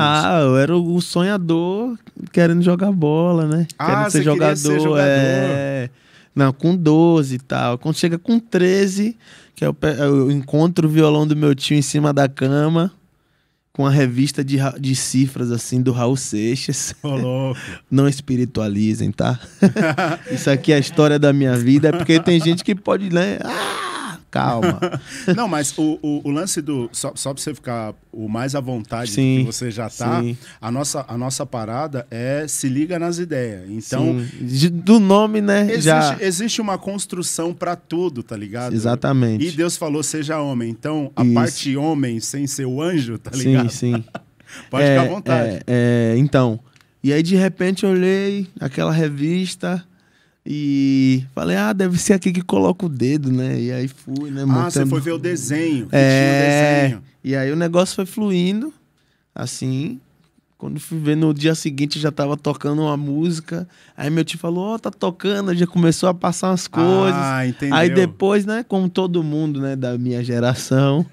Ah, eu era o sonhador querendo jogar bola, né? Ah, querendo ser jogador, ser jogador. É... Não, com 12 e tal. Quando chega com 13, que é eu, eu é encontro o violão do meu tio em cima da cama, com a revista de, de cifras, assim, do Raul Seixas. Ô, louco. Não espiritualizem, tá? Isso aqui é a história da minha vida, é porque tem gente que pode, né? Ah! calma. não, mas o, o, o, lance do. Só, só pra você ficar o mais à vontade sim, que você já tá, sim. a nossa, a nossa parada é se liga nas ideias. Então. Sim. Do nome, né? Existe, já... existe uma construção para tudo, tá ligado? Exatamente. E Deus falou, seja homem. Então, a Isso. parte homem sem ser o anjo, tá ligado? Sim, sim. Pode é, ficar à é, vontade. É, é, então. E aí, de repente, eu olhei aquela revista e falei, ah, deve ser aqui que coloca o dedo, né? E aí fui, né? Montando... Ah, você foi ver o desenho. é... Desenho. E aí o negócio foi fluindo, assim. Quando fui ver no dia seguinte, já tava tocando uma música. Aí meu tio falou, ó, oh, tá tocando, já começou a passar umas coisas. Ah, entendeu. Aí depois, né, como todo mundo, né, da minha geração,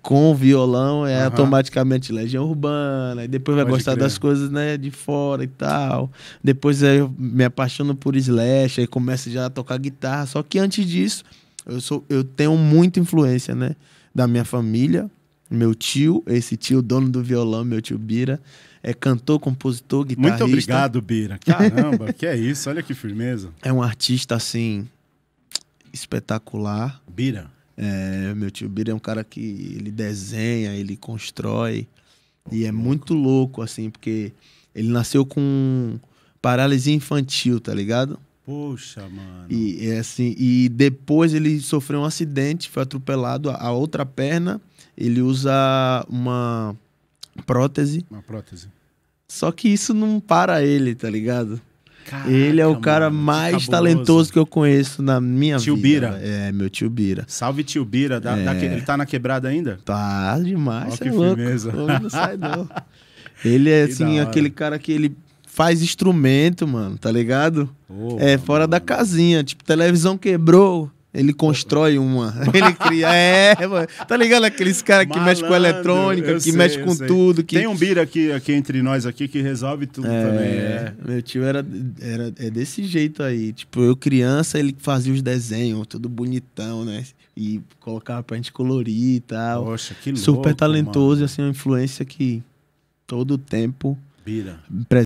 com violão é uhum. automaticamente Legião Urbana, e depois vai gostar crer. das coisas né, de fora e tal. Depois eu me apaixono por Slash, aí começo já a tocar guitarra. Só que antes disso, eu, sou, eu tenho muita influência né, da minha família. Meu tio, esse tio, dono do violão, meu tio Bira, é cantor, compositor, guitarrista. Muito obrigado, Bira. Caramba, que é isso, olha que firmeza. É um artista, assim, espetacular. Bira? É, meu tio Bira é um cara que ele desenha, ele constrói. E é muito louco, assim, porque ele nasceu com paralisia infantil, tá ligado? Poxa, mano. E, é assim, e depois ele sofreu um acidente, foi atropelado. A outra perna, ele usa uma prótese. Uma prótese. Só que isso não para ele, tá ligado? Caraca, ele é o cara mais talentoso que eu conheço na minha tio vida. Tio Bira. É, meu tio Bira. Salve tio Bira. Da, é. da ele tá na quebrada ainda? Tá demais, Ó, que é firmeza. Não sai não. Ele é que assim, aquele cara que ele faz instrumento, mano, tá ligado? Oh, é mano, fora mano. da casinha, tipo, televisão quebrou, ele constrói uma. Ele cria. É, mano. Tá ligado aqueles caras que mexem com eletrônica, que sei, mexe com tudo. Que... Tem um Bira aqui, aqui entre nós aqui que resolve tudo é, também. É. Meu tio era, era é desse jeito aí. Tipo, eu criança, ele fazia os desenhos, tudo bonitão, né? E colocava pra gente colorir e tal. Poxa, que louco, Super talentoso, mano. assim, uma influência que todo tempo. Bira.